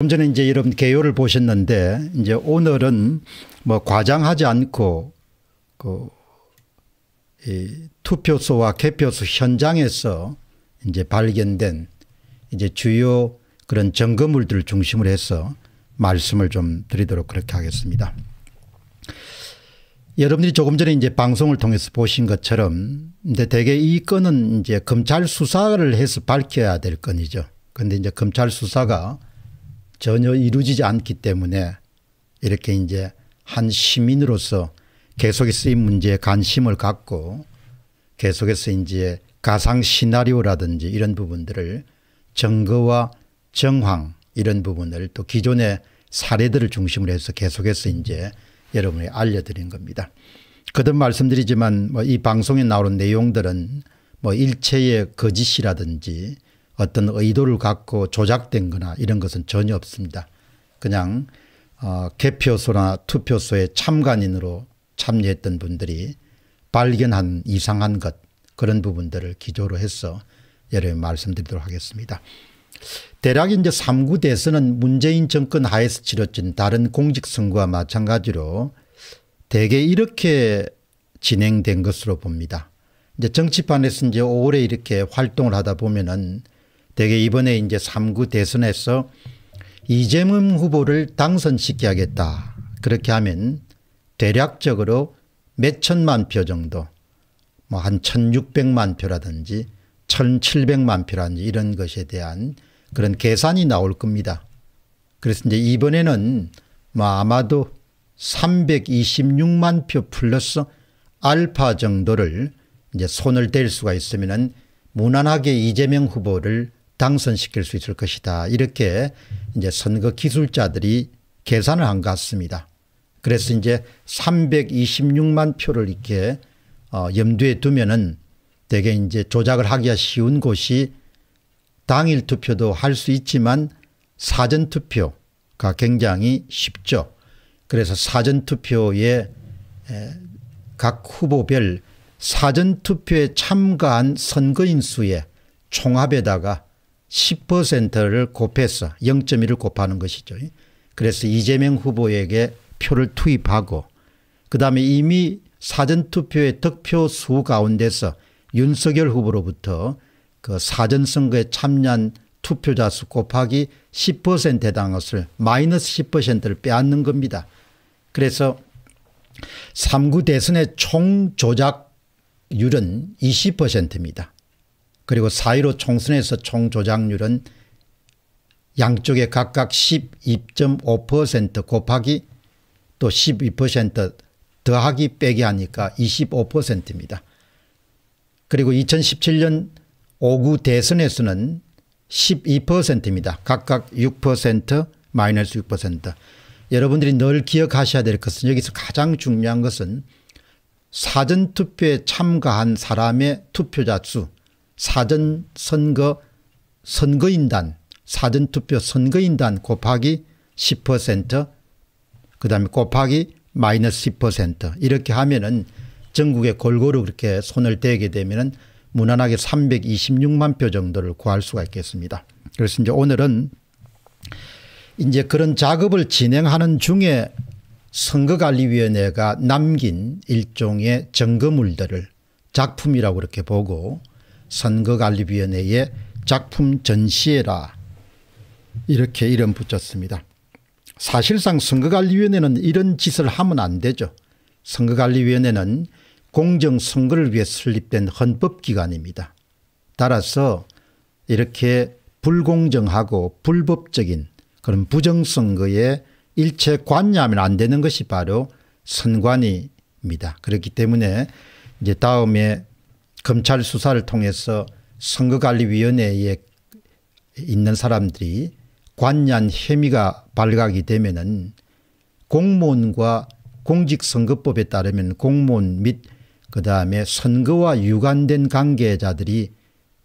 좀 전에 이제 여러분 개요를 보셨는데 이제 오늘은 뭐 과장하지 않고 그 투표소와 개표소 현장에서 이제 발견된 이제 주요 그런 점검물들을 중심으로 해서 말씀을 좀 드리도록 그렇게 하겠습니다. 여러분들이 조금 전에 이제 방송을 통해서 보신 것처럼 근데 대개 이 건은 이제 검찰 수사를 해서 밝혀야 될 건이죠. 그런데 이제 검찰 수사가 전혀 이루어지지 않기 때문에 이렇게 이제 한 시민으로서 계속해서 이 문제에 관심을 갖고 계속해서 이제 가상 시나리오라든지 이런 부분들을 증거와 정황 이런 부분을 또 기존의 사례들을 중심으로 해서 계속해서 이제 여러분이 알려드린 겁니다. 거듭 말씀드리지만 뭐 이 방송에 나오는 내용들은 뭐 일체의 거짓이라든지 어떤 의도를 갖고 조작된 거나 이런 것은 전혀 없습니다. 그냥 어, 개표소나 투표소에 참관인으로 참여했던 분들이 발견한 이상한 것 그런 부분들을 기조로 해서 여러분 말씀드리도록 하겠습니다. 대략 이제 3구 대선은 문재인 정권 하에서 치러진 다른 공직선거와 마찬가지로 대개 이렇게 진행된 것으로 봅니다. 이제 정치판에서 이제 오래 이렇게 활동을 하다 보면은 대개 이번에 이제 3구 대선에서 이재명 후보를 당선시켜 야겠다 그렇게 하면 대략적으로 몇 천만 표 정도 뭐 한 1600만 표라든지 1700만 표라든지 이런 것에 대한 그런 계산이 나올 겁니다. 그래서 이제 이번에는 뭐 아마도 326만 표 플러스 알파 정도를 이제 손을 댈 수가 있으면은 무난하게 이재명 후보를 당선시킬 수 있을 것이다. 이렇게 이제 선거 기술자들이 계산을 한 것 같습니다. 그래서 이제 326만 표를 이렇게 어 염두에 두면은 대개 이제 조작을 하기가 쉬운 곳이 당일 투표도 할 수 있지만 사전 투표가 굉장히 쉽죠. 그래서 사전 투표에 각 후보별 사전 투표에 참가한 선거인 수의 총합에다가 10%를 곱해서 0.1을 곱하는 것이죠. 그래서 이재명 후보에게 표를 투입하고 그다음에 이미 사전투표의 득표 수 가운데서 윤석열 후보로부터 그 사전선거에 참여한 투표자 수 곱하기 10% 해당 것을 마이너스 10%를 빼앗는 겁니다. 그래서 3구 대선의 총 조작률은 20%입니다. 그리고 4.15 총선에서 총조작률은 양쪽에 각각 12.5% 곱하기 또 12% 더하기 빼기 하니까 25%입니다. 그리고 2017년 5구 대선에서는 12%입니다. 각각 6% 마이너스 6% 여러분들이 늘 기억하셔야 될 것은 여기서 가장 중요한 것은 사전투표에 참가한 사람의 투표자 수 사전선거 선거인단 사전투표 선거인단 곱하기 10%그 다음에 곱하기 마이너스 10% 이렇게 하면은 전국에 골고루 그렇게 손을 대게 되면은 무난하게 326만 표 정도를 구할 수가 있겠습니다. 그래서 이제 오늘은 이제 그런 작업을 진행하는 중에 선거관리위원회가 남긴 일종의 증거물들을 작품이라고 그렇게 보고 선거관리위원회의 작품 전시회라 이렇게 이름 붙였습니다. 사실상 선거관리위원회는 이런 짓을 하면 안 되죠. 선거관리위원회는 공정선거를 위해 설립된 헌법기관입니다. 따라서 이렇게 불공정하고 불법적인 그런 부정선거에 일체 관여하면 안 되는 것이 바로 선관위입니다. 그렇기 때문에 이제 다음에 검찰 수사를 통해서 선거관리위원회에 있는 사람들이 관련 혐의가 발각이 되면은 공무원과 공직선거법에 따르면 공무원 및 그다음에 선거와 유관된 관계자들이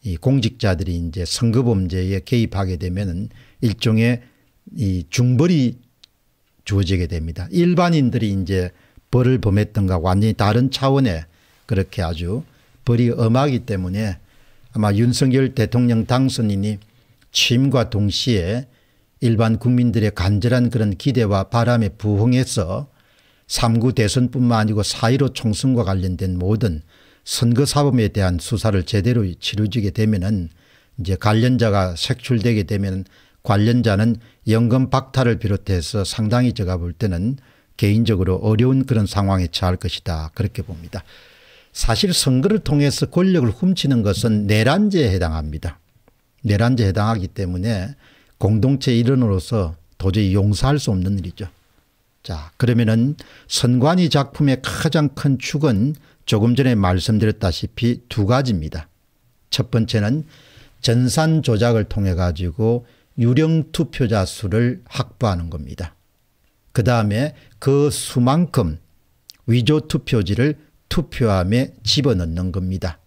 이 공직자들이 이제 선거범죄에 개입하게 되면은 일종의 이 중벌이 주어지게 됩니다. 일반인들이 이제 벌을 범했던가 완전히 다른 차원의 그렇게 아주 벌이 엄하기 때문에 아마 윤석열 대통령 당선인이 취임과 동시에 일반 국민들의 간절한 그런 기대와 바람에 부응해서 3구 대선뿐만 아니고 4.15 총선과 관련된 모든 선거사범에 대한 수사를 제대로 치루지게 되면은 이제 관련자가 색출되게 되면 관련자는 연금 박탈을 비롯해서 상당히 제가 볼 때는 개인적으로 어려운 그런 상황에 처할 것이다 그렇게 봅니다. 사실 선거를 통해서 권력을 훔치는 것은 내란죄에 해당합니다. 내란죄에 해당하기 때문에 공동체 일원으로서 도저히 용서할 수 없는 일이죠. 자 그러면은 선관위 작품의 가장 큰 축은 조금 전에 말씀드렸다시피 두 가지입니다. 첫 번째는 전산 조작을 통해 가지고 유령 투표자 수를 확보하는 겁니다. 그 다음에 그 수만큼 위조 투표지를 투표함에 집어넣는 겁니다.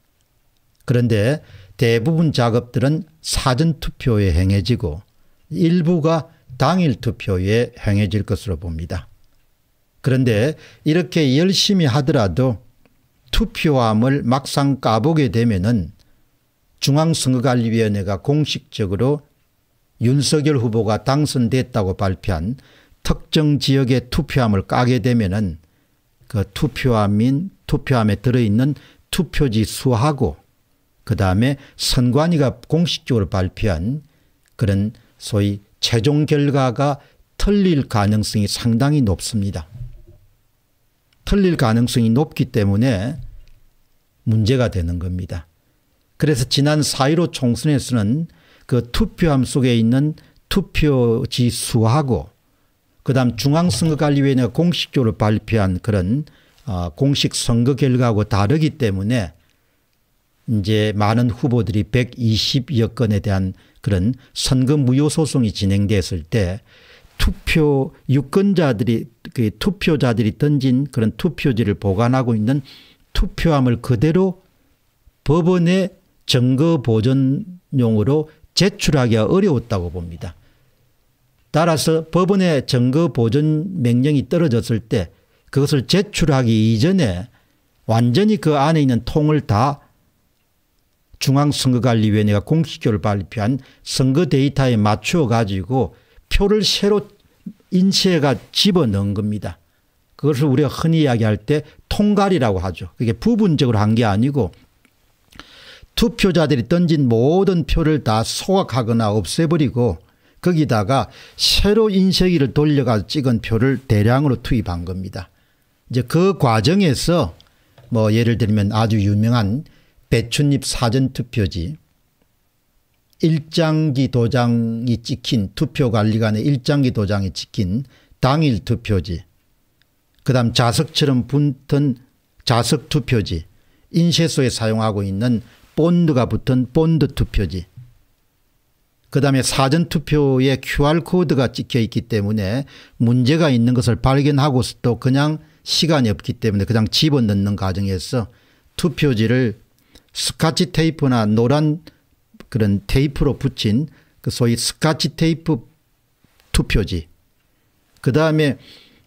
그런데 대부분 작업들은 사전투표에 행해지고 일부가 당일투표에 행해질 것으로 봅니다. 그런데 이렇게 열심히 하더라도 투표함을 막상 까보게 되면 중앙선거관리위원회가 공식적으로 윤석열 후보가 당선됐다고 발표한 특정 지역의 투표함을 까게 되면그 투표함인 투표함에 들어있는 투표지 수하고 그 다음에 선관위가 공식적으로 발표한 그런 소위 최종 결과가 틀릴 가능성이 상당히 높습니다. 틀릴 가능성이 높기 때문에 문제가 되는 겁니다. 그래서 지난 4.15 총선에서는 그 투표함 속에 있는 투표지 수하고 그 다음 중앙선거관리위원회가 공식적으로 발표한 그런 어, 공식 선거 결과하고 다르기 때문에 이제 많은 후보들이 120여 건에 대한 그런 선거 무효 소송이 진행됐을 때 투표 유권자들이 그 투표자들이 던진 그런 투표지를 보관하고 있는 투표함을 그대로 법원에 증거 보존용으로 제출하기가 어려웠다고 봅니다. 따라서 법원의 증거 보존 명령이 떨어졌을 때 그것을 제출하기 이전에 완전히 그 안에 있는 통을 다 중앙선거관리위원회가 공식적으로 발표한 선거 데이터에 맞추어 가지고 표를 새로 인쇄가 해 집어넣은 겁니다. 그것을 우리가 흔히 이야기할 때 통갈이라고 하죠. 그게 부분적으로 한 게 아니고 투표자들이 던진 모든 표를 다 소각하거나 없애버리고 거기다가 새로 인쇄기를 돌려가 찍은 표를 대량으로 투입한 겁니다. 이제 그 과정에서 뭐 예를 들면 아주 유명한 배춧잎 사전투표지 일장기 도장이 찍힌 투표관리관의 일장기 도장이 찍힌 당일 투표지 그 다음 자석처럼 붙은 자석 투표지 인쇄소에 사용하고 있는 본드가 붙은 본드 투표지 그 다음에 사전투표에 QR코드가 찍혀 있기 때문에 문제가 있는 것을 발견하고서도 그냥 시간이 없기 때문에 그냥 집어넣는 과정에서 투표지를 스카치 테이프나 노란 그런 테이프로 붙인 그 소위 스카치 테이프 투표지 그 다음에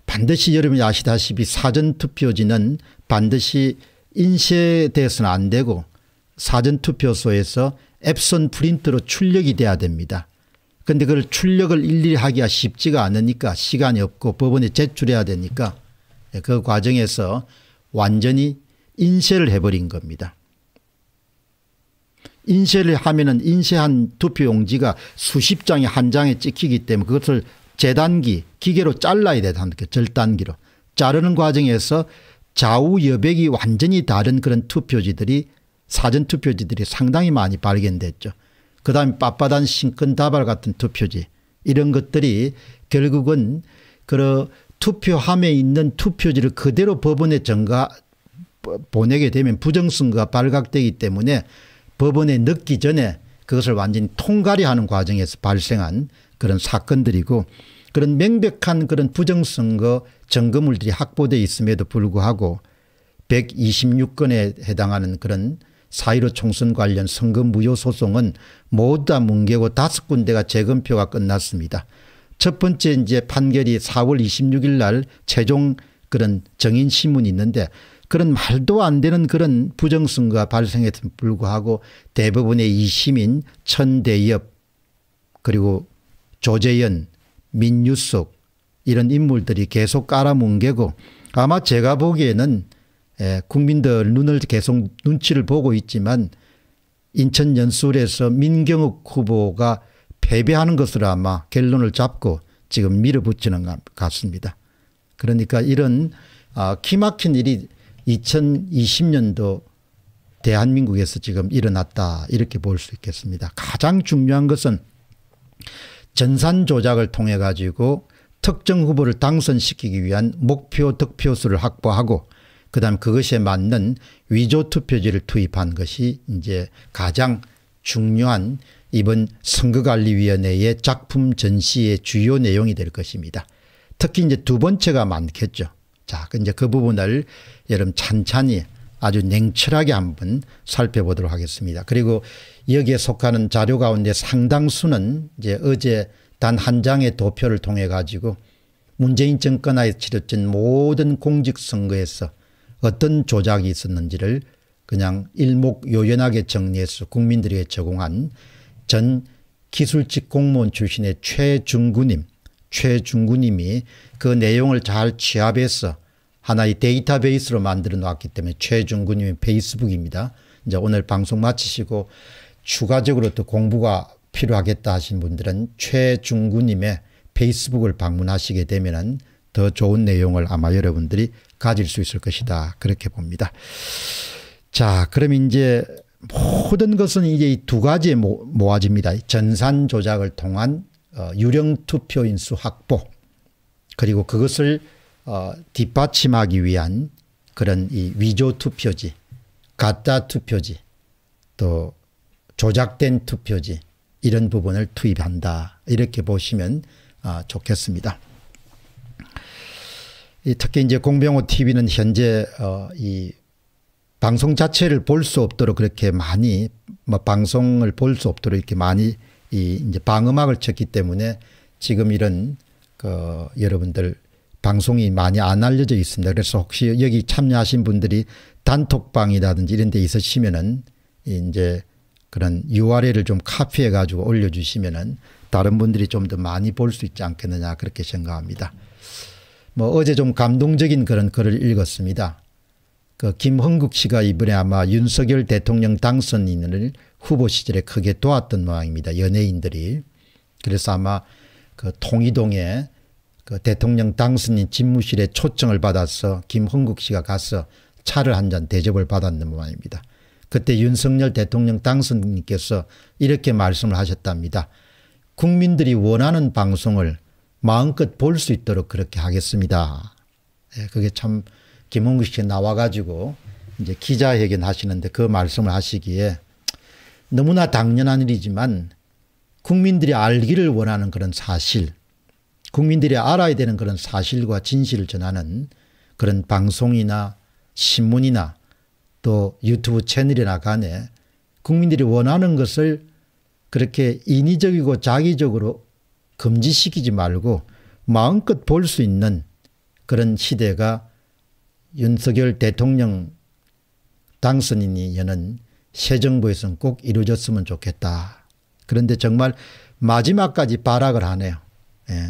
반드시 여러분이 아시다시피 사전투표지는 반드시 인쇄돼서는 안 되고 사전투표소에서 앱선 프린트로 출력이 돼야 됩니다. 그런데 그걸 출력을 일일이 하기가 쉽지가 않으니까 시간이 없고 법원에 제출해야 되니까 예, 그 과정에서 완전히 인쇄를 해버린 겁니다. 인쇄를 하면은 인쇄한 투표용지가 수십 장이 한 장에 찍히기 때문에 그것을 재단기 기계로 잘라야 되다는 절단기로 자르는 과정에서 좌우 여백이 완전히 다른 그런 투표지들이 사전 투표지들이 상당히 많이 발견됐죠. 그다음에 빳빳한 신권 다발 같은 투표지 이런 것들이 결국은 그런 투표함에 있는 투표지를 그대로 법원에 전가 보내게 되면 부정선거가 발각되기 때문에 법원에 넣기 전에 그것을 완전히 통과리하는 과정에서 발생한 그런 사건들이고 그런 명백한 그런 부정선거 점검물들이 확보되어 있음에도 불구하고 126건에 해당하는 그런 사1 5 총선 관련 선거 무효 소송은 모두 다 뭉개고 다섯 군데가 재검표가 끝났습니다. 첫 번째 이제 판결이 4월 26일 날 최종 그런 정인 신문이 있는데 그런 말도 안 되는 그런 부정선거가 발생했음 불구하고 대부분의 이시민 천대엽 그리고 조재현 민유석 이런 인물들이 계속 깔아뭉개고 아마 제가 보기에는 예, 국민들 눈을 계속 눈치를 보고 있지만 인천 연수에서 민경욱 후보가 패배하는 것으로 아마 결론을 잡고 지금 밀어붙이는 것 같습니다. 그러니까 이런 아, 키막힌 일이 2020년도 대한민국에서 지금 일어났다 이렇게 볼 수 있겠습니다. 가장 중요한 것은 전산 조작을 통해 가지고 특정 후보를 당선시키기 위한 목표 득표수를 확보하고 그다음 그것에 맞는 위조 투표지를 투입한 것이 이제 가장 중요한 이번 선거관리위원회의 작품 전시의 주요 내용이 될 것입니다. 특히 이제 두 번째가 많겠죠. 자, 그 이제 그 부분을 여러분 찬찬히 아주 냉철하게 한번 살펴보도록 하겠습니다. 그리고 여기에 속하는 자료 가운데 상당수는 이제 어제 단 한 장의 도표를 통해 가지고 문재인 정권하에 치러진 모든 공직선거에서 어떤 조작이 있었는지를 그냥 일목요연하게 정리해서 국민들에게 제공한 전 기술직 공무원 출신의 최중구님, 최중구님이 그 내용을 잘 취합해서 하나의 데이터베이스로 만들어 놨기 때문에 최중구님의 페이스북입니다. 이제 오늘 방송 마치시고 추가적으로 또 공부가 필요하겠다 하신 분들은 최중구님의 페이스북을 방문하시게 되면은 더 좋은 내용을 아마 여러분들이 가질 수 있을 것이다. 그렇게 봅니다. 자, 그럼 이제 모든 것은 이제 이 두 가지에 모아집니다. 전산 조작을 통한 어, 유령 투표 인수 확보 그리고 그것을 어, 뒷받침하기 위한 그런 이 위조 투표지, 가짜 투표지, 또 조작된 투표지 이런 부분을 투입한다 이렇게 보시면 아, 좋겠습니다. 특히 이제 공병호 TV는 현재 어, 이 방송 자체를 볼 수 없도록 그렇게 많이 뭐 방송을 볼 수 없도록 이렇게 많이 이 이제 방음악을 쳤기 때문에 지금 이런 그 여러분들 방송이 많이 안 알려져 있습니다. 그래서 혹시 여기 참여하신 분들이 단톡방이라든지 이런 데 있으시면은 이제 그런 URL을 좀 카피해 가지고 올려 주시면은 다른 분들이 좀 더 많이 볼 수 있지 않겠느냐 그렇게 생각합니다. 뭐 어제 좀 감동적인 그런 글을 읽었습니다. 그 김헌국 씨가 이번에 아마 윤석열 대통령 당선인을 후보 시절에 크게 도왔던 모양입니다. 연예인들이. 그래서 아마 그 통이동에 그 대통령 당선인 집무실에 초청을 받아서 김헌국 씨가 가서 차를 한 잔 대접을 받았는 모양입니다. 그때 윤석열 대통령 당선인께서 이렇게 말씀을 하셨답니다. 국민들이 원하는 방송을 마음껏 볼 수 있도록 그렇게 하겠습니다. 예, 그게 참 김홍규 씨 나와가지고 이제 기자회견 하시는데 그 말씀을 하시기에 너무나 당연한 일이지만 국민들이 알기를 원하는 그런 사실, 국민들이 알아야 되는 그런 사실과 진실을 전하는 그런 방송이나 신문이나 또 유튜브 채널이나 간에 국민들이 원하는 것을 그렇게 인위적이고 자기적으로 금지시키지 말고 마음껏 볼 수 있는 그런 시대가 윤석열 대통령 당선인이 여는 새 정부에서는 꼭 이루어졌으면 좋겠다. 그런데 정말 마지막까지 발악을 하네요. 예.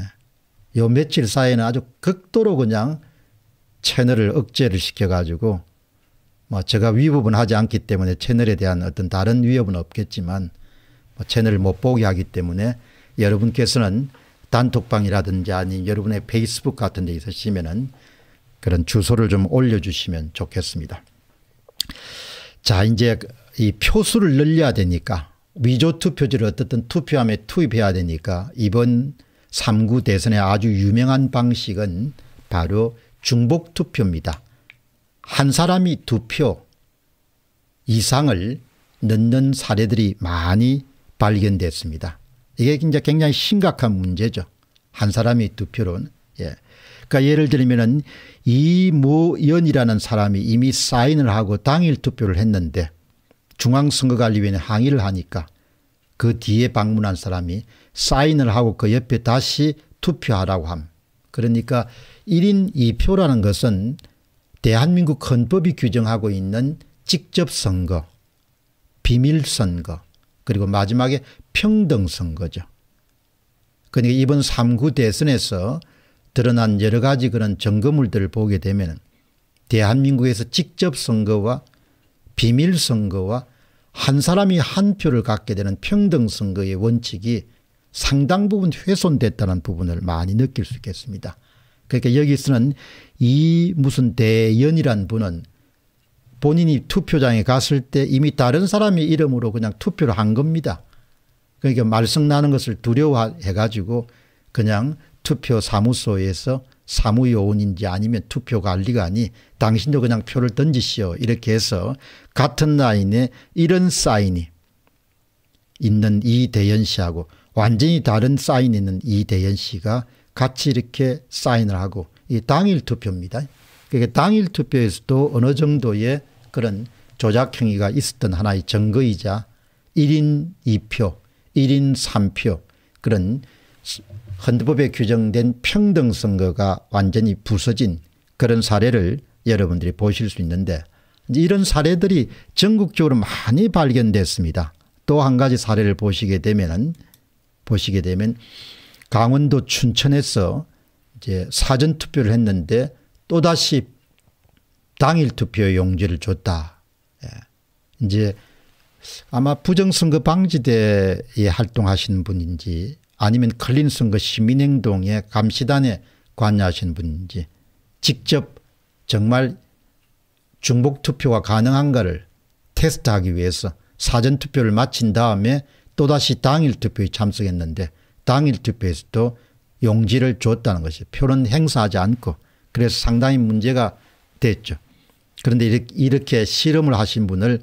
요 며칠 사이에는 아주 극도로 그냥 채널을 억제를 시켜가지고 뭐 제가 위법은 하지 않기 때문에 채널에 대한 어떤 다른 위협은 없겠지만 뭐 채널을 못 보게 하기 때문에 여러분께서는 단톡방이라든지 아니 여러분의 페이스북 같은 데 있으시면은 그런 주소를 좀 올려주시면 좋겠습니다. 자, 이제 이 표수를 늘려야 되니까 위조 투표지를 어떻든 투표함에 투입해야 되니까 이번 3구 대선의 아주 유명한 방식은 바로 중복 투표입니다. 한 사람이 두 표 이상을 넣는 사례들이 많이 발견됐습니다. 이게 굉장히 심각한 문제죠. 한 사람이 두 표로는. 예. 그러니까 예를 들면은 이무연이라는 사람이 이미 사인을 하고 당일 투표를 했는데 중앙선거관리위원회 항의를 하니까 그 뒤에 방문한 사람이 사인을 하고 그 옆에 다시 투표하라고 함. 그러니까 1인 2표라는 것은 대한민국 헌법이 규정하고 있는 직접 선거, 비밀 선거, 그리고 마지막에 평등 선거죠. 그러니까 이번 3구 대선에서 드러난 여러 가지 그런 점거물들을 보게 되면 대한민국에서 직접 선거와 비밀 선거와 한 사람이 한 표를 갖게 되는 평등 선거의 원칙이 상당 부분 훼손됐다는 부분을 많이 느낄 수 있겠습니다. 그러니까 여기서는 이 무슨 대연이란 분은 본인이 투표장에 갔을 때 이미 다른 사람의 이름으로 그냥 투표를 한 겁니다. 그러니까 말썽 나는 것을 두려워해 가지고 그냥 투표 사무소에서 사무요원인지 아니면 투표관리관이 당신도 그냥 표를 던지시오 이렇게 해서 같은 라인에 이런 사인이 있는 이대현 씨하고 완전히 다른 사인이 있는 이대현 씨가 같이 이렇게 사인을 하고 이 당일 투표입니다. 그게 당일 투표에서도 어느 정도의 그런 조작 행위가 있었던 하나의 증거이자 1인 2표, 1인 3표 그런 헌법에 규정된 평등 선거가 완전히 부서진 그런 사례를 여러분들이 보실 수 있는데 이런 사례들이 전국적으로 많이 발견됐습니다. 또 한 가지 사례를 보시게 되면은 보시게 되면 강원도 춘천에서 이제 사전 투표를 했는데 또 다시 당일 투표 용지를 줬다. 예. 이제 아마 부정선거 방지대에 활동하시는 분인지 아니면 클린슨 그 시민행동의 감시단에 관여하신 분인지 직접 정말 중복투표가 가능한가를 테스트하기 위해서 사전투표를 마친 다음에 또다시 당일투표에 참석했는데 당일투표에서도 용지를 줬다는 것이 표는 행사하지 않고 그래서 상당히 문제가 됐죠. 그런데 이렇게 실험을 하신 분을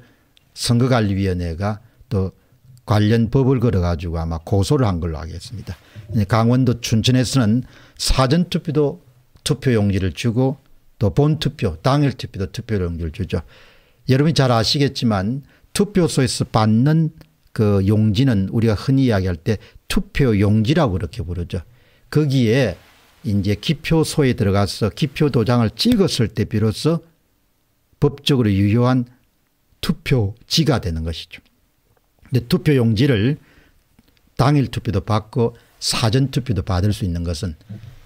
선거관리위원회가 또 관련 법을 걸어가지고 아마 고소를 한 걸로 알겠습니다. 강원도 춘천에서는 사전투표도 투표용지를 주고 또 본투표 당일 투표도 투표용지를 주죠. 여러분이 잘 아시겠지만 투표소에서 받는 그 용지는 우리가 흔히 이야기할 때 투표용지라고 그렇게 부르죠. 거기에 이제 기표소에 들어가서 기표 도장을 찍었을 때 비로소 법적으로 유효한 투표지가 되는 것이죠. 투표용지를 당일 투표도 받고 사전 투표도 받을 수 있는 것은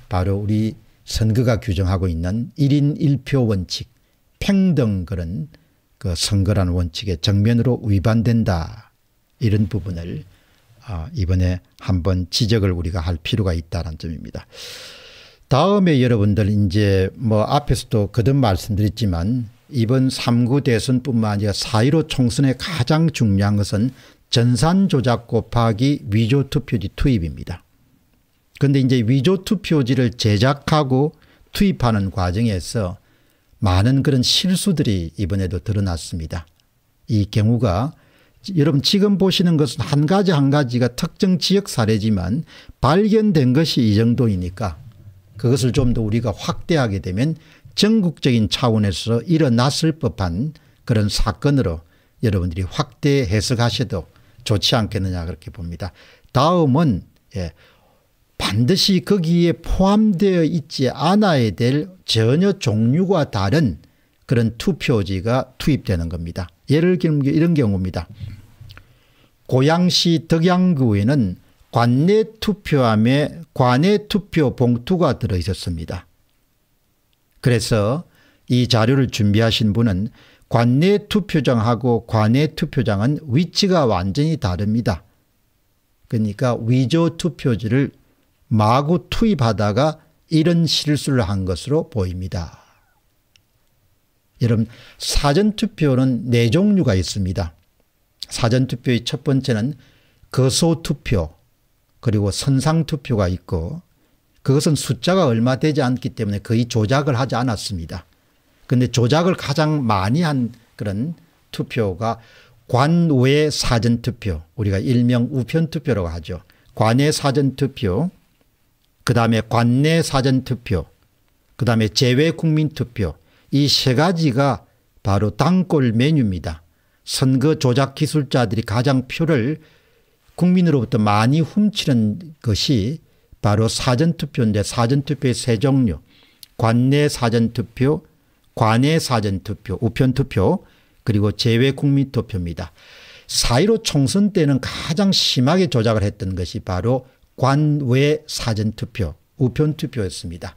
바로 우리 선거가 규정하고 있는 1인 1표 원칙 평등 그런 그 선거라는 원칙에 정면으로 위반된다 이런 부분을 아, 이번에 한번 지적을 우리가 할 필요가 있다는 점입니다. 다음에 여러분들 이제 뭐 앞에서도 거듭 말씀드렸지만 이번 3구 대선뿐만 아니라 4.15 총선의 가장 중요한 것은 전산 조작 곱하기 위조 투표지 투입입니다. 그런데 이제 위조 투표지를 제작하고 투입하는 과정에서 많은 그런 실수들이 이번에도 드러났습니다. 이 경우가 여러분 지금 보시는 것은 한 가지 한 가지가 특정 지역 사례지만 발견된 것이 이 정도이니까 그것을 좀 더 우리가 확대하게 되면 전국적인 차원에서 일어났을 법한 그런 사건으로 여러분들이 확대 해석하셔도 좋지 않겠느냐 그렇게 봅니다. 다음은 예, 반드시 거기에 포함되어 있지 않아야 될 전혀 종류와 다른 그런 투표지가 투입되는 겁니다. 예를 들면 이런 경우입니다. 고양시 덕양구에는 관내 투표함에 관내 투표 봉투가 들어있었습니다. 그래서 이 자료를 준비하신 분은 관내 투표장하고 관외 투표장은 위치가 완전히 다릅니다. 그러니까 위조 투표지를 마구 투입하다가 이런 실수를 한 것으로 보입니다. 여러분 사전투표는 네 종류가 있습니다. 사전투표의 첫 번째는 거소투표 그리고 선상투표가 있고 그것은 숫자가 얼마 되지 않기 때문에 거의 조작을 하지 않았습니다. 근데 조작을 가장 많이 한 그런 투표가 관외 사전투표 우리가 일명 우편투표라고 하죠. 관외 사전투표 그 다음에 관내 사전투표 그 다음에 제외국민투표이 세 가지가 바로 당골 메뉴입니다. 선거 조작 기술자들이 가장 표를 국민으로부터 많이 훔치는 것이 바로 사전투표인데 사전투표의 세 종류 관내 사전투표, 관외 사전투표, 우편투표 그리고 제외 국민투표입니다. 4.15 총선 때는 가장 심하게 조작을 했던 것이 바로 관외 사전투표, 우편투표였습니다.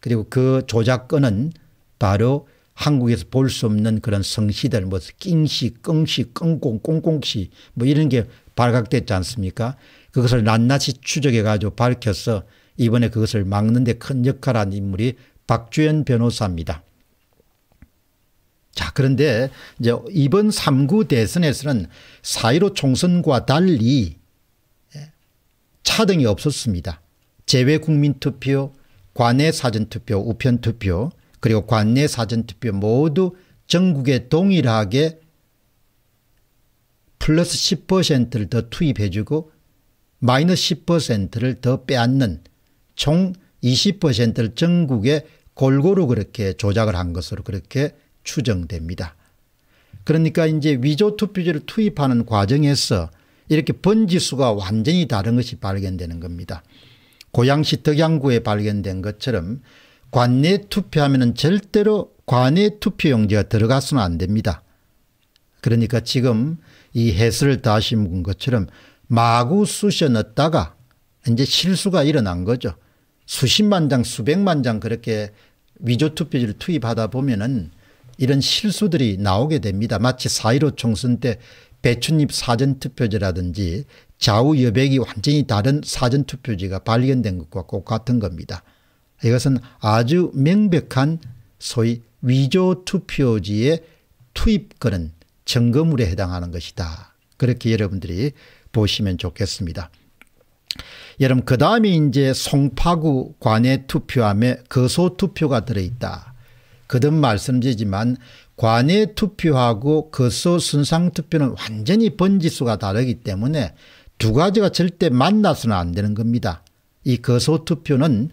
그리고 그 조작건은 바로 한국에서 볼 수 없는 그런 성시들 뭐 낑시, 끙시, 끙꽁, 꽁꽁시 뭐 이런 게 발각됐지 않습니까 그것을 낱낱이 추적해 가지고 밝혀서 이번에 그것을 막는 데 큰 역할한 인물이 박주현 변호사입니다. 자, 그런데 이제 이번 3구 대선에서는 4.15 총선과 달리 예, 차등이 없었습니다. 재외 국민투표, 관내 사전투표, 우편투표, 그리고 관내 사전투표 모두 전국에 동일하게 플러스 10%를 더 투입해주고 마이너스 10%를 더 빼앗는 총 20%를 전국에 골고루 그렇게 조작을 한 것으로 그렇게 추정됩니다. 그러니까 이제 위조 투표지를 투입하는 과정에서 이렇게 번지수가 완전히 다른 것이 발견되는 겁니다. 고양시 덕양구에 발견된 것처럼 관내 투표하면 절대로 관내 투표용지가 들어가서는 안 됩니다. 그러니까 지금 이 해설을 다시 묵 것처럼 마구 쑤셔 넣다가 이제 실수가 일어난 거죠. 수십만 장, 수백만 장 그렇게 위조 투표지를 투입하다 보면은 이런 실수들이 나오게 됩니다. 마치 4.15 총선 때 배춧잎 사전투표지라든지 좌우 여백이 완전히 다른 사전투표지가 발견된 것과 꼭 같은 겁니다. 이것은 아주 명백한 소위 위조투표지의 투입 그런 점검물에 해당하는 것이다. 그렇게 여러분들이 보시면 좋겠습니다. 여러분 그 다음에 이제 송파구 관외 투표함에 거소 투표가 들어있다. 그듭 말씀드리지만 관외 투표하고 거소 순상 투표는 완전히 번지수가 다르기 때문에 두 가지가 절대 만나서는 안 되는 겁니다. 이 거소 투표는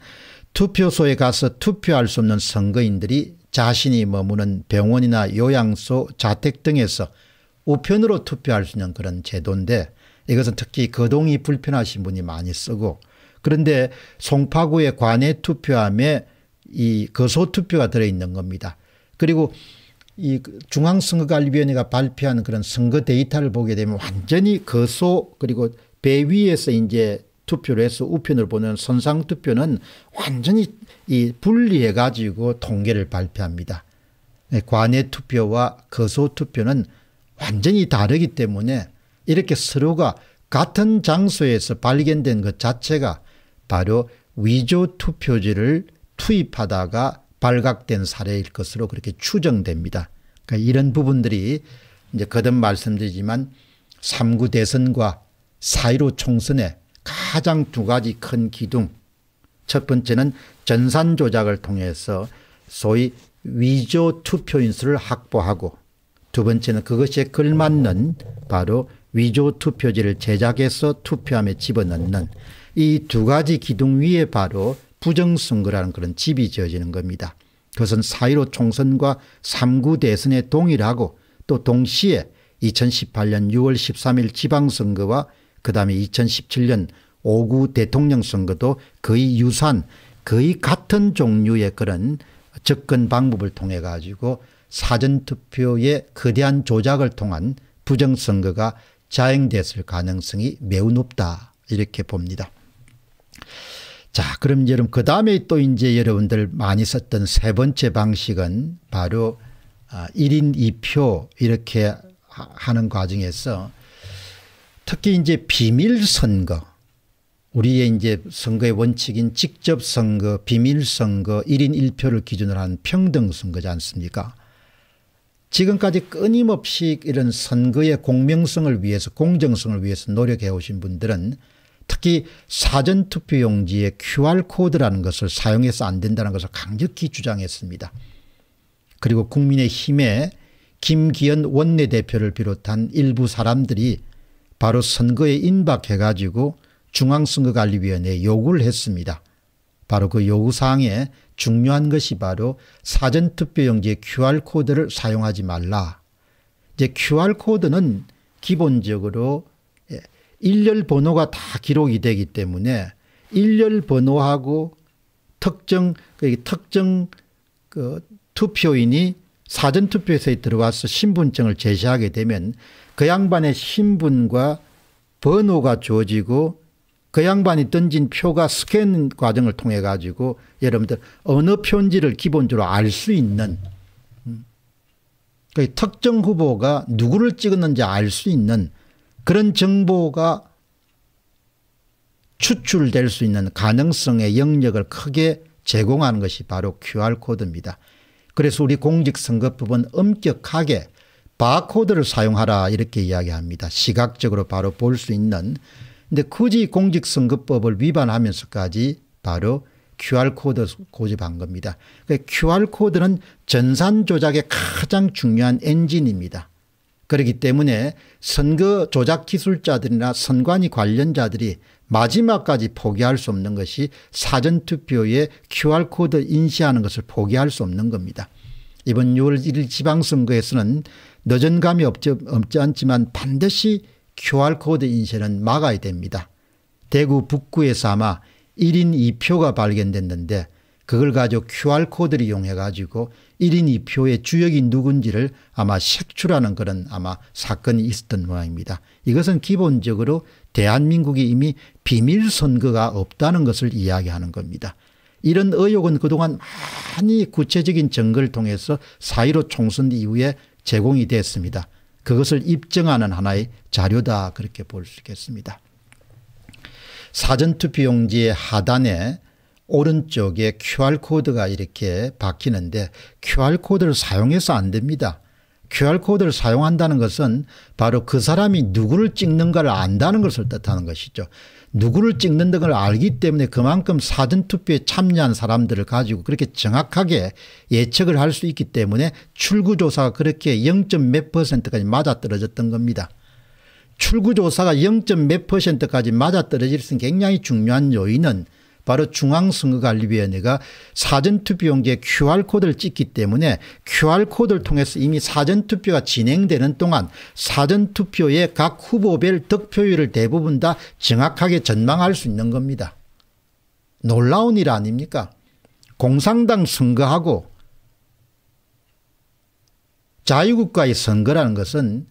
투표소에 가서 투표할 수 없는 선거인들이 자신이 머무는 병원이나 요양소, 자택 등에서 우편으로 투표할 수 있는 그런 제도인데 이것은 특히 거동이 불편하신 분이 많이 쓰고 그런데 송파구의 관외 투표함에 이 거소 투표가 들어있는 겁니다. 그리고 이 중앙선거관리위원회가 발표한 그런 선거 데이터를 보게 되면 완전히 거소 그리고 배위에서 이제 투표를 해서 우편을 보는 선상 투표는 완전히 이 분리해 가지고 통계를 발표합니다. 네, 관외 투표와 거소 투표는 완전히 다르기 때문에 이렇게 서로가 같은 장소에서 발견된 것 자체가 바로 위조 투표지를 투입하다가 발각된 사례일 것으로 그렇게 추정됩니다. 그러니까 이런 부분들이 이제 거듭 말씀드리지만 3구 대선과 4.15 총선의 가장 두 가지 큰 기둥 첫 번째는 전산 조작을 통해서 소위 위조 투표인수를 확보하고 두 번째는 그것에 걸맞는 바로 위조 투표지를 제작해서 투표함에 집어넣는 이 두 가지 기둥 위에 바로 부정선거라는 그런 집이 지어지는 겁니다. 그것은 4.15 총선과 3구 대선에 동일하고 또 동시에 2018년 6월 13일 지방선거와 그 다음에 2017년 5구 대통령 선거도 거의 유사한 거의 같은 종류의 그런 접근 방법을 통해 가지고 사전투표의 거대한 조작을 통한 부정선거가 자행됐을 가능성이 매우 높다 이렇게 봅니다. 자 그럼 여러분 그 다음에 또 이제 여러분들 많이 썼던 세 번째 방식은 바로 1인 아, 2표 이렇게 하는 과정에서 특히 이제 비밀 선거 우리의 이제 선거의 원칙인 직접 선거, 비밀 선거, 1인 1표를 기준으로 한 평등 선거지 않습니까? 지금까지 끊임없이 이런 선거의 공명성을 위해서 공정성을 위해서 노력해 오신 분들은 특히 사전투표용지의 QR코드라는 것을 사용해서 안 된다는 것을 강력히 주장했습니다. 그리고 국민의힘의 김기현 원내대표를 비롯한 일부 사람들이 바로 선거에 임박해 가지고 중앙선거관리위원회에 요구를 했습니다. 바로 그 요구사항에 중요한 것이 바로 사전투표용지의 QR코드를 사용하지 말라. 이제 QR코드는 기본적으로 예, 일렬 번호가 다 기록이 되기 때문에 일렬 번호하고 특정, 그 특정 그 투표인이 사전투표소에 들어와서 신분증을 제시하게 되면 그 양반의 신분과 번호가 주어지고 그 양반이 던진 표가 스캔 과정을 통해 가지고 여러분들 어느 편지를 기본적으로 알 수 있는 그 특정 후보가 누구를 찍었는지 알 수 있는 그런 정보가 추출될 수 있는 가능성의 영역을 크게 제공하는 것이 바로 QR코드입니다. 그래서 우리 공직선거법은 엄격하게 바코드를 사용하라 이렇게 이야기합니다. 시각적으로 바로 볼 수 있는 근데 굳이 공직선거법을 위반하면서까지 바로 QR코드 고집한 겁니다. QR코드는 그 전산 조작의 가장 중요한 엔진입니다. 그렇기 때문에 선거 조작 기술자들이나 선관위 관련자들이 마지막까지 포기할 수 없는 것이 사전투표에 QR코드 인쇄하는 것을 포기할 수 없는 겁니다. 이번 6월 1일 지방선거에서는 늦은 감이 없지, 없지 않지만 반드시 QR코드 인쇄는 막아야 됩니다. 대구 북구에서 아마 1인 2표가 발견됐는데 그걸 가지고 QR코드를 이용해 가지고 1인 2표의 주역이 누군지를 아마 색출하는 그런 아마 사건이 있었던 모양입니다. 이것은 기본적으로 대한민국이 이미 비밀 선거가 없다는 것을 이야기하는 겁니다. 이런 의혹은 그동안 많이 구체적인 증거를 통해서 사1 5 총선 이후에 제공이 됐습니다. 그것을 입증하는 하나의 자료다 그렇게 볼 수 있겠습니다. 사전투표용지의 하단에 오른쪽에 QR코드가 이렇게 박히는데 QR코드를 사용해서 안 됩니다. QR코드를 사용한다는 것은 바로 그 사람이 누구를 찍는가를 안다는 것을 뜻하는 것이죠. 누구를 찍는다는 걸 알기 때문에 그만큼 사전투표에 참여한 사람들을 가지고 그렇게 정확하게 예측을 할 수 있기 때문에 출구조사가 그렇게 0. 몇 퍼센트까지 맞아떨어졌던 겁니다. 출구조사가 0. 몇 퍼센트까지 맞아떨어질 수 있는 굉장히 중요한 요인은 바로 중앙선거관리위원회가 사전투표용지에 QR코드를 찍기 때문에 QR코드를 통해서 이미 사전투표가 진행되는 동안 사전투표의각 후보별 득표율을 대부분 다 정확하게 전망할 수 있는 겁니다. 놀라운 일 아닙니까? 공산당 선거하고 자유국가의 선거라는 것은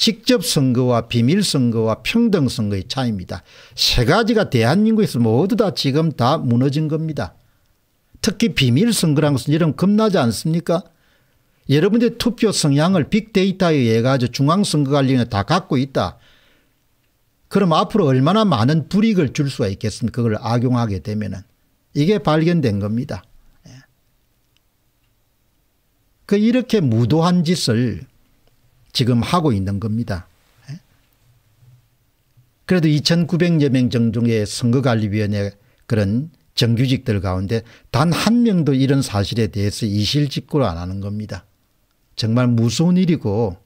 직접 선거와 비밀 선거와 평등 선거의 차이입니다. 세 가지가 대한민국에서 모두 다 지금 다 무너진 겁니다. 특히 비밀 선거라는 것은 이런 겁나지 않습니까? 여러분들의 투표 성향을 빅데이터에 의해 가지고 중앙선거관리위다 갖고 있다. 그럼 앞으로 얼마나 많은 불이익을 줄 수가 있겠습니까? 그걸 악용하게 되면은. 이게 발견된 겁니다. 예. 그 이렇게 무도한 짓을 지금 하고 있는 겁니다. 예? 그래도 2,900여 명 정도의 선거관리위원회 그런 정규직들 가운데 단 한 명도 이런 사실에 대해서 이실직고를 안 하는 겁니다. 정말 무서운 일이고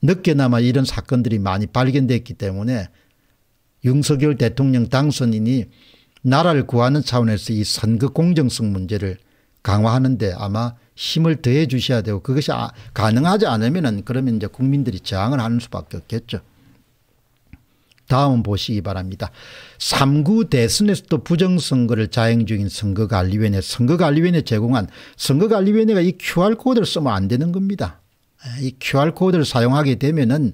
늦게나마 이런 사건들이 많이 발견됐기 때문에 윤석열 대통령 당선인이 나라를 구하는 차원에서 이 선거 공정성 문제를 강화하는데 아마 힘을 더해 주셔야 되고 그것이 아, 가능하지 않으면은 그러면 이제 국민들이 저항을 하는 수밖에 없겠죠. 다음은 보시기 바랍니다. 3구 대선에서도 부정선거를 자행 중인 선거관리위원회 선거관리위원회 제공한 선거관리위원회가 이 QR코드를 쓰면 안 되는 겁니다. 이 QR코드를 사용하게 되면은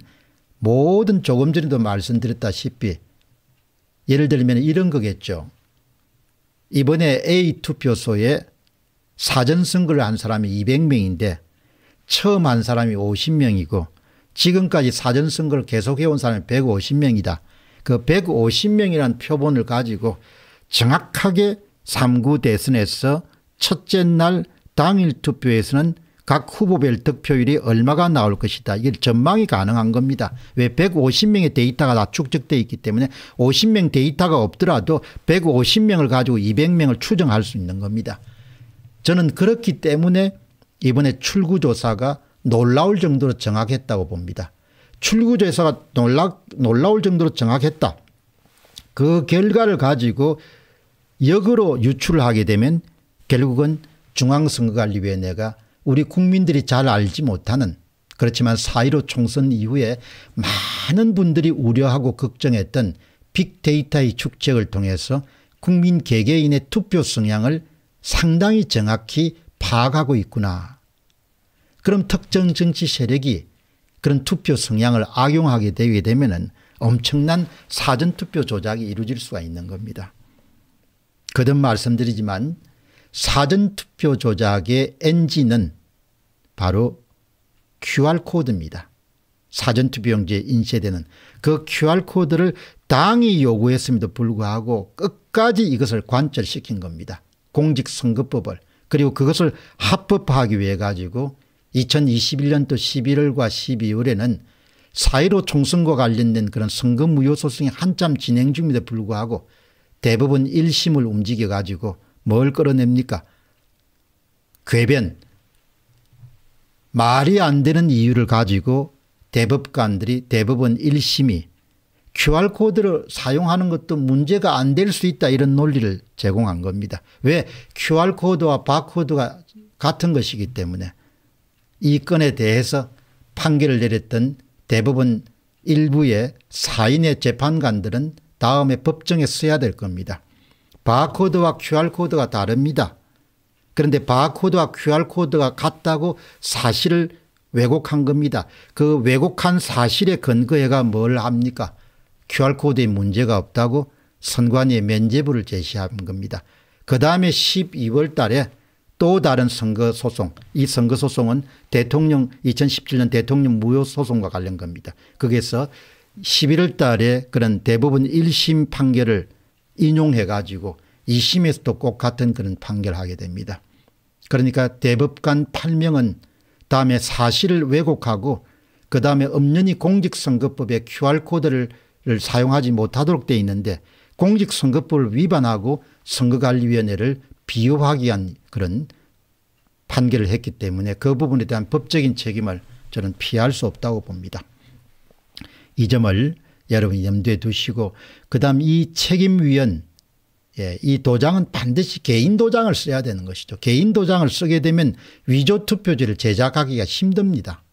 모든 조금 전에도 말씀드렸다시피 예를 들면 이런 거겠죠. 이번에 A 투표소에 사전 선거를 한 사람이 200명인데 처음 한 사람이 50명이고 지금까지 사전 선거를 계속해온 사람이 150명이다. 그 150명이라는 표본을 가지고 정확하게 3구 대선에서 첫째 날 당일 투표에서는 각 후보별 득표율이 얼마가 나올 것이다. 이게 전망이 가능한 겁니다. 왜 150명의 데이터가 다축적되어 있기 때문에 50명 데이터가 없더라도 150명을 가지고 200명을 추정할 수 있는 겁니다. 저는 그렇기 때문에 이번에 출구조사가 놀라울 정도로 정확했다고 봅니다. 출구조사가 놀라, 놀라울 정도로 정확했다. 그 결과를 가지고 역으로 유출을 하게 되면 결국은 중앙선거관리위원회가 우리 국민들이 잘 알지 못하는 그렇지만 4.15 총선 이후에 많은 분들이 우려하고 걱정했던 빅데이터의 축적을 통해서 국민 개개인의 투표 성향을 상당히 정확히 파악하고 있구나. 그럼 특정 정치 세력이 그런 투표 성향을 악용하게 되게 되면 엄청난 사전투표 조작이 이루어질 수가 있는 겁니다. 거듭 말씀드리지만 사전투표 조작의 엔진은 바로 QR코드입니다. 사전투표용지에 인쇄되는 그 QR코드를 당이 요구했음에도 불구하고 끝까지 이것을 관철시킨 겁니다. 공직선거법을 그리고 그것을 합법화하기 위해 가지고 2021년도 11월과 12월에는 사1로 총선과 관련된 그런 선거 무효 소송이 한참 진행 중에도 불구하고 대법원 1심을 움직여 가지고 뭘 끌어냅니까 궤변 말이 안 되는 이유를 가지고 대법관들이 대법원 1심이 QR코드를 사용하는 것도 문제가 안 될 수 있다 이런 논리를 제공한 겁니다. 왜? QR코드와 바코드가 같은 것이기 때문에 이 건에 대해서 판결을 내렸던 대부분 일부의 사인의 재판관들은 다음에 법정에 써야 될 겁니다. 바코드와 QR코드가 다릅니다. 그런데 바코드와 QR코드가 같다고 사실을 왜곡한 겁니다. 그 왜곡한 사실에 근거해가 뭘 합니까? QR코드에 문제가 없다고 선관위에 면제부를 제시한 겁니다. 그 다음에 12월 달에 또 다른 선거소송 이 선거소송은 대통령 2017년 대통령 무효소송과 관련 겁니다. 거기에서 11월 달에 그런 대부분 1심 판결을 인용해 가지고 2심에서도 꼭 같은 그런 판결을 하게 됩니다. 그러니까 대법관 8명은 다음에 사실을 왜곡하고 그 다음에 엄연히 공직선거법의 QR코드를 를 사용하지 못하도록 돼 있는데 공직선거법을 위반하고 선거관리위원회를 비호하기 위한 그런 판결을 했기 때문에 그 부분에 대한 법적인 책임을 저는 피할 수 없다고 봅니다. 이 점을 여러분이 염두에 두시고 그다음 이 책임위원 예, 이 도장은 반드시 개인 도장을 써야 되는 것이죠. 개인 도장을 쓰게 되면 위조 투표지를 제작하기가 힘듭니다.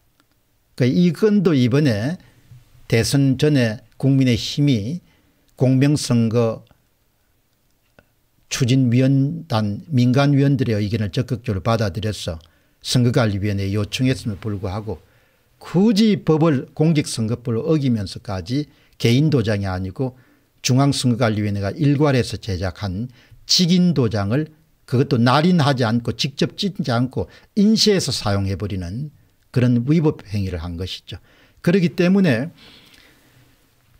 그러니까 이 건도 이번에 대선 전에 국민의 힘이 공명선거 추진위원단 민간위원들의 의견을 적극적으로 받아들여서 선거관리위원회에 요청했음에도 불구하고 굳이 법을 공직선거법을 어기면서까지 개인 도장이 아니고 중앙선거관리위원회가 일괄해서 제작한 직인 도장을 그것도 날인하지 않고 직접 찢지 않고 인쇄해서 사용해버리는 그런 위법 행위를 한 것이죠. 그렇기 때문에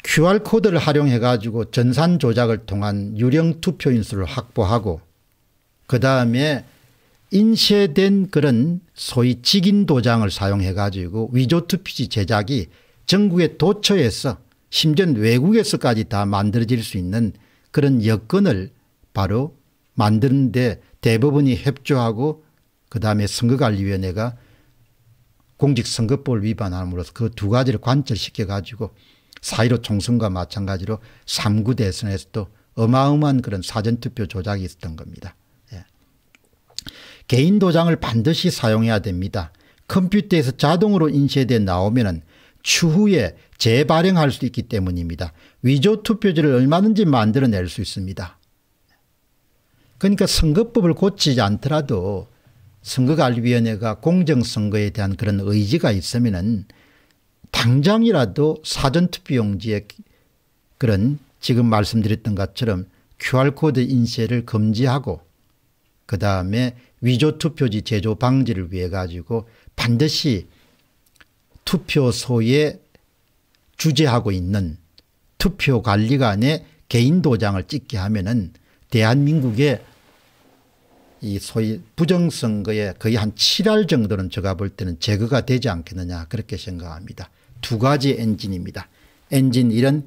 QR코드를 활용해 가지고 전산 조작을 통한 유령 투표 인수를 확보하고 그 다음에 인쇄된 그런 소위 직인 도장을 사용해 가지고 위조 투표지 제작이 전국의 도처에서 심지어 외국에서까지 다 만들어질 수 있는 그런 여건을 바로 만드는데 대부분이 협조하고 그 다음에 선거관리위원회가 공직선거법을 위반함으로써 그 두 가지를 관철시켜 가지고 사1로 총선과 마찬가지로 3구 대선에서도 어마어마한 그런 사전투표 조작이 있었던 겁니다. 예. 개인 도장을 반드시 사용해야 됩니다. 컴퓨터에서 자동으로 인쇄돼 나오면 추후에 재발행할 수 있기 때문입니다. 위조 투표지를 얼마든지 만들어낼 수 있습니다. 그러니까 선거법을 고치지 않더라도 선거관리위원회가 공정선거에 대한 그런 의지가 있으면 당장이라도 사전투표용지에 그런 지금 말씀드렸던 것처럼 QR코드 인쇄를 금지하고 그 다음에 위조투표지 제조 방지를 위해 가지고 반드시 투표소에 주재하고 있는 투표관리관의 개인 도장을 찍게 하면은 대한민국의 이 소위 부정선거에 거의 한 7할 정도는 제가 볼 때는 제거가 되지 않겠느냐 그렇게 생각합니다. 두 가지 엔진입니다. 엔진 1은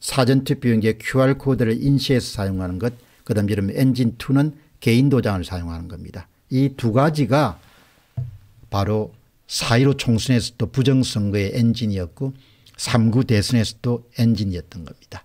사전투표용지 QR코드를 인쇄해서 사용하는 것, 그 다음 이름 엔진 2는 개인 도장을 사용하는 겁니다. 이 두 가지가 바로 4.15 총선에서도 부정선거의 엔진이었고 3구 대선에서도 엔진이었던 겁니다.